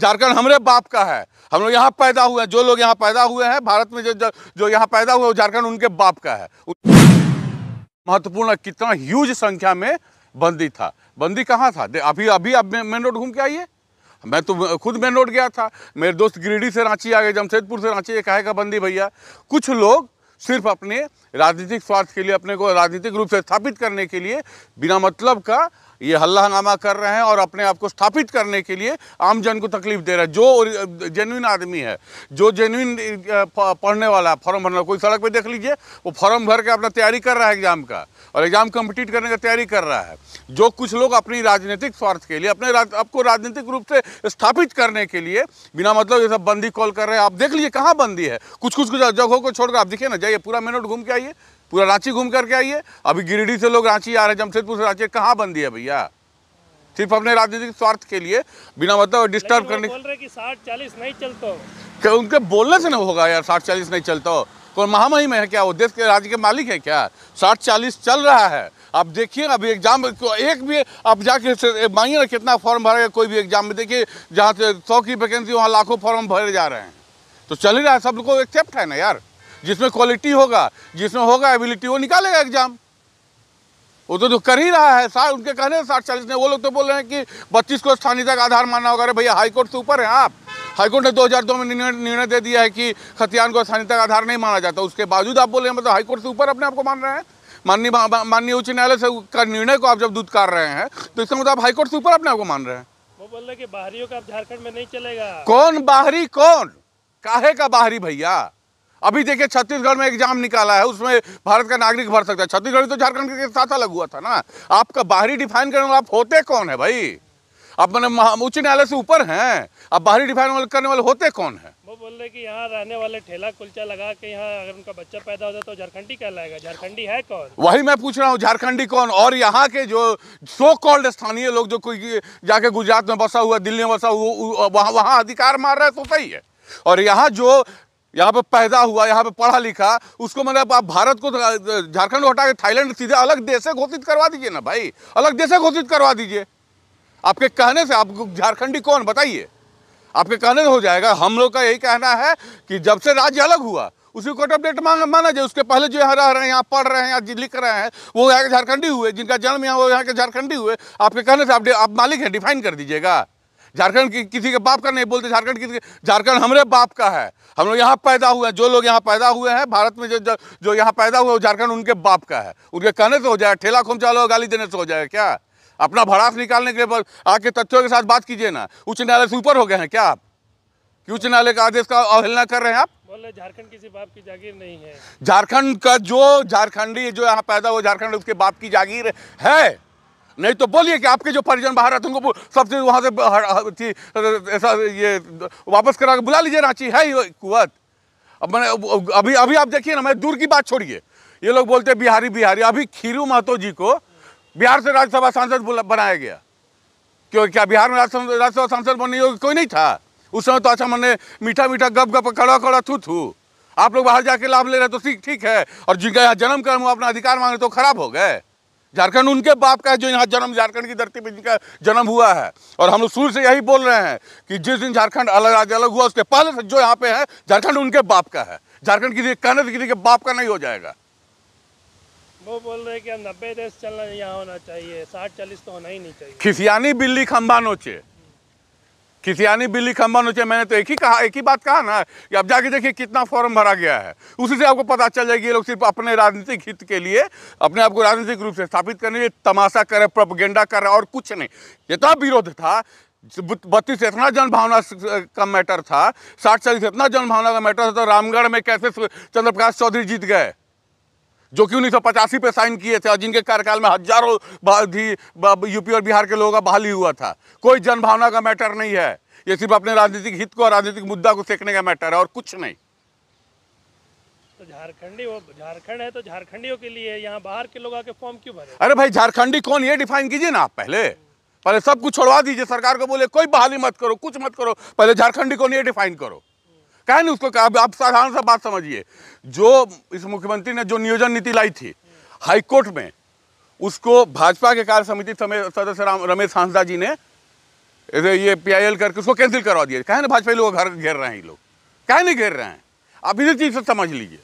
झारखंड हमारे बाप का है हम लोग यहाँ पैदा हुए हैं जो लोग यहाँ पैदा हुए हैं भारत में जो जो यहाँ पैदा हुए झारखंड उनके बाप का है महत्वपूर्ण कितना ह्यूज संख्या में बंदी था बंदी कहाँ था अभी अभी आप मेन रोड घूम के आइए मैं तो खुद मेन रोड गया था मेरे दोस्त गिरिडीह से रांची आ गए जमशेदपुर से रांची कहेगा बंदी भैया कुछ लोग सिर्फ अपने राजनीतिक स्वार्थ के लिए अपने को राजनीतिक रूप से स्थापित करने के लिए बिना मतलब का ये हल्ला हंगामा कर रहे हैं और अपने आप को स्थापित करने के लिए आम जन को तकलीफ दे रहे हैं जो जेन्यून आदमी है जो जेनुइन पढ़ने वाला है फॉर्म भरने कोई सड़क पे देख लीजिए वो फॉर्म भर के अपना तैयारी कर रहा है एग्जाम का और एग्जाम कम्पिटिट करने का तैयारी कर रहा है जो कुछ लोग अपनी राजनीतिक स्वार्थ के लिए अपने राज, आपको राजनीतिक रूप से स्थापित करने के लिए बिना मतलब ये सब बंदी कॉल कर रहे हैं आप देख लीजिए कहाँ बंदी है कुछ कुछ जगहों को छोड़कर आप देखिए ना जाइए पूरा मेनोट घूम के आइए आइए पूरा रांची घूम करके आइए अभी गिरिडीह से लोग रांची आ रहे हैं जमशेदपुर से रांची कहाँ बंदी है भैया सिर्फ अपने राजनीतिक स्वार्थ के लिए बिना मतलब डिस्टर्ब करने बोल रहे कि साठ चालीस नहीं चलता क्या उनके बोलने से ना होगा यार साठ चालीस नहीं चलता हो तो महामहिम है क्या वो देश के राज्य के मालिक है क्या साठ चालीस चल रहा है आप देखिए अभी एग्जाम एक भी आप जाके मानिए ना कितना फॉर्म भरेगा कोई भी एग्जाम में देखिए जहाँ से सौ की वैकेंसी वहाँ लाखों फॉर्म भरे जा रहे हैं तो चल ही रहा है सब लोग एक्सेप्ट है ना यार जिसमें क्वालिटी होगा जिसमें होगा एबिलिटी वो निकालेगा एग्जाम वो तो, तो कर ही रहा है साठ उनके कहने साठ चालीस ने वो लोग तो बोल रहे हैं कि बत्तीस को स्थानीय तक आधार मानना होगा अरे भैया हाईकोर्ट से ऊपर है आप हाईकोर्ट ने 2002 में निर्णय दे दिया है कि खतियान को स्थानीय तक आधार नहीं माना जाता उसके बावजूद आप बोल रहे हैं मतलब हाईकोर्ट से ऊपर अपने आपको मान रहे हैं माननीय माननीय उच्च न्यायालय से का निर्णय को आप जब दूध कर रहे हैं तो इसका मतलब आप हाईकोर्ट से ऊपर अपने आपको मान रहे हैं वो बोल रहे झारखंड में नहीं चलेगा कौन बाहरी कौन काहे का बाहरी भैया अभी देखिए छत्तीसगढ़ में एग्जाम निकाला है उसमें भारत का नागरिक भर सकता है छत्तीसगढ़ तो झारखंड के साथ अलग हुआ था ना आपका बाहरी डिफाइन करने वाला आप होते कौन है भाई आप मैंने उच्च न्यायालय से ऊपर हैं आप बाहरी डिफाइन करने वाले होते कौन है वो बोल रहे कि यहाँ रहने वाले ठेला कुलचा लगा के यहाँ अगर उनका बच्चा पैदा होता तो झारखंडी कहलाएगा झारखंडी है कौन वही मैं पूछ रहा हूँ झारखंडी कौन और यहाँ के जो सो कॉल्ड स्थानीय लोग जो कोई जाके गुजरात में बसा हुआ दिल्ली में बसा हुआ वहाँ वहाँ अधिकार मार रहा है तो सही है और यहाँ जो यहाँ पे पैदा हुआ यहाँ पे पढ़ा लिखा उसको मतलब आप भारत को झारखंड को हटा के थाईलैंड सीधे अलग देश से घोषित करवा दीजिए ना भाई अलग देश से घोषित करवा दीजिए आपके कहने से आप झारखंडी कौन बताइए आपके कहने से हो जाएगा हम लोग का यही कहना है कि जब से राज्य अलग हुआ उसी को अपडेट माना माना जाए उसके पहले जो यहाँ रह रहे हैं यहाँ पढ़ रहे हैं यहाँ लिख रहे हैं वो यहाँ के झारखंडी हुए जिनका जन्म यहाँ वो यहाँ के झारखंडी हुए आपके कहने से आप, आप मालिक हैं डिफाइन कर दीजिएगा झारखंड की किसी के बाप का नहीं बोलते झारखंड किसी झारखंड हमारे बाप का है हम लोग यहाँ पैदा हुए हैं जो लोग यहाँ पैदा हुए हैं भारत में जो जो यहाँ पैदा हुए झारखंड उनके बाप का है उनके कहने से हो जाए ठेला खोम चालो गाली देने से हो जाए क्या अपना भड़ास निकालने के लिए आके तथ्यों के साथ बात कीजिए ना उच्च न्यायालय से ऊपर हो गए हैं क्या आप कि उच्च न्यायालय का आदेश का अवहेलना कर रहे हैं आप झारखंड किसी बाप की जागीर नहीं है झारखंड का जो झारखंडी जो यहाँ पैदा हुआ झारखंड उसके बाप की जागीर है नहीं तो बोलिए कि आपके जो परिजन बाहर रहते उनको सबसे वहाँ से ऐसा ये वापस करा के बुला लीजिए रांची है ही कुत अब मैंने अभी अभी आप देखिए ना मैं दूर की बात छोड़िए ये लोग बोलते हैं बिहारी बिहारी अभी खीरू महतो जी को बिहार से राज्यसभा सांसद बनाया गया क्यों क्या बिहार में राज्यसभा सांसद बनने योग्य कोई नहीं था उस समय तो अच्छा मैंने मीठा मीठा गप गप कड़ा कड़ा थू थू आप लोग बाहर जाके लाभ ले रहे तो ठीक ठीक है और जिनका यहाँ जन्म कर्म अपना अधिकार मांगे तो खराब हो गए झारखंड उनके बाप का है जो यहाँ जन्म झारखंड की धरती पर जिनका जन्म हुआ है और हम लोग शुरू से यही बोल रहे हैं कि जिस दिन झारखंड अलग राज्य अलग हुआ उसके पहले से जो यहाँ पे है झारखंड उनके बाप का है झारखंड किसी कहने से किसी के बाप का नहीं हो जाएगा वो बोल रहे कि नब्बे देश चलना यहाँ होना चाहिए साठ चालीस तो होना ही नहीं चाहिए खिसियानी बिल्ली खम्बानोचे खिसियानी बिल्ली खम्बन उचे मैंने तो एक ही कहा एक ही बात कहा ना कि अब जाके देखिए कितना फॉर्म भरा गया है उसी से आपको पता चल जाएगी ये लोग सिर्फ अपने राजनीतिक हित के लिए अपने आप को राजनीतिक रूप से स्थापित करने के तमाशा कर रहे प्रपगेंडा कर रहे और कुछ नहीं जितना तो विरोध था बत्तीस इतना जनभावना का मैटर था साठ चालीस इतना जनभावना का मैटर था तो रामगढ़ में कैसे चंद्र प्रकाश चौधरी जीत गए जो कि उन्नीस सौ पचासी पे साइन किए थे और जिनके कार्यकाल में हजारों यूपी और बिहार के लोगों का बहाली हुआ था कोई जनभावना का मैटर नहीं है ये सिर्फ अपने राजनीतिक हित को और राजनीतिक मुद्दा को सेकने का मैटर है और कुछ नहीं तो झारखंडी झारखंड है तो झारखंडियों के लिए यहाँ बाहर के लोग आके फॉर्म क्यों भरे अरे भाई झारखंडी कौन ये डिफाइन कीजिए ना आप पहले पहले सब कुछ छोड़वा दीजिए सरकार को बोले कोई बहाली मत करो कुछ मत करो पहले झारखंडी कौन ये डिफाइन करो कहा नहीं उसको अब आप साधारण सा बात समझिए जो इस मुख्यमंत्री ने जो नियोजन नीति लाई थी हाईकोर्ट में उसको भाजपा के कार्य समिति सदस्य राम रमेश हांसदा जी ने ये पीआईएल करके उसको कैंसिल करवा दिया कहे ना भाजपा लोग घर घेर रहे हैं ये लोग कहे नहीं घेर रहे हैं आप इसी चीज़ से समझ लीजिए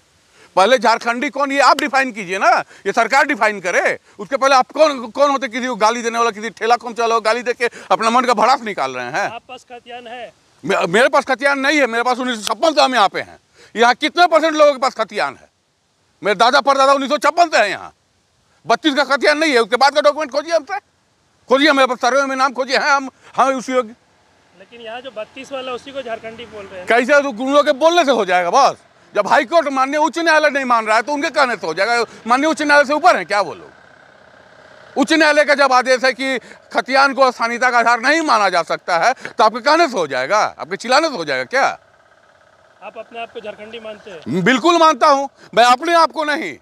पहले झारखंडी कौन ये आप डिफाइन कीजिए ना ये सरकार डिफाइन करे उसके पहले आप कौन कौन होते किसी को गाली देने वाला किसी ठेला कौन चला गाली दे के अपना मन का भड़ास निकाल रहे हैं आप पास है मेरे पास खतियान नहीं है मेरे पास उन्नीस सौ छप्पन हम यहाँ पे हैं यहाँ कितने परसेंट लोगों के पास खतियान है मेरे दादा परदादा उन्नीस सौ छप्पन से हैं यहाँ बत्तीस का खतियान नहीं है उसके बाद का डॉक्यूमेंट खोजिए हमसे खोजिए मेरे पास सर्वे में नाम खोजिए हैं हम हम हाँ, उस योग्य लेकिन यहाँ जो बत्तीस वाला उसी को झारखंडी बोल रहे हैं कैसे उन तो के बोलने से हो जाएगा बस जब हाईकोर्ट मान्य उच्च न्यायालय नहीं मान रहा है तो उनके कहने से हो जाएगा मान्य उच्च न्यायालय से ऊपर है क्या बोलो उच्च न्यायालय का जब आदेश है कि खतियान को स्थानीयता का आधार नहीं माना जा सकता है तो आपके कहने से हो जाएगा आपके चिलाने से हो जाएगा क्या आप अपने आप को झारखंडी मानते हैं बिल्कुल मानता हूँ मैं अपने आप को नहीं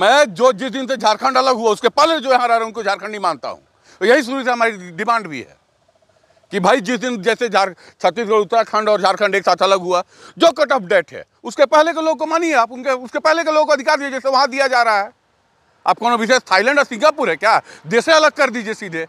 मैं जो जिस दिन से झारखंड अलग हुआ उसके पहले जो यहाँ रह रहा हूँ उनको झारखंडी मानता हूँ तो यही शुरू से हमारी डिमांड भी है कि भाई जिस दिन जैसे झार छत्तीसगढ़ उत्तराखंड और झारखंड एक साथ अलग हुआ जो कट ऑफ डेट है उसके पहले के लोग को मानिए आप उनके उसके पहले के लोग को अधिकार दिए जैसे वहाँ दिया जा रहा है आप कौन विशेष थाईलैंड और सिंगापुर है क्या देशे अलग कर दीजिए सीधे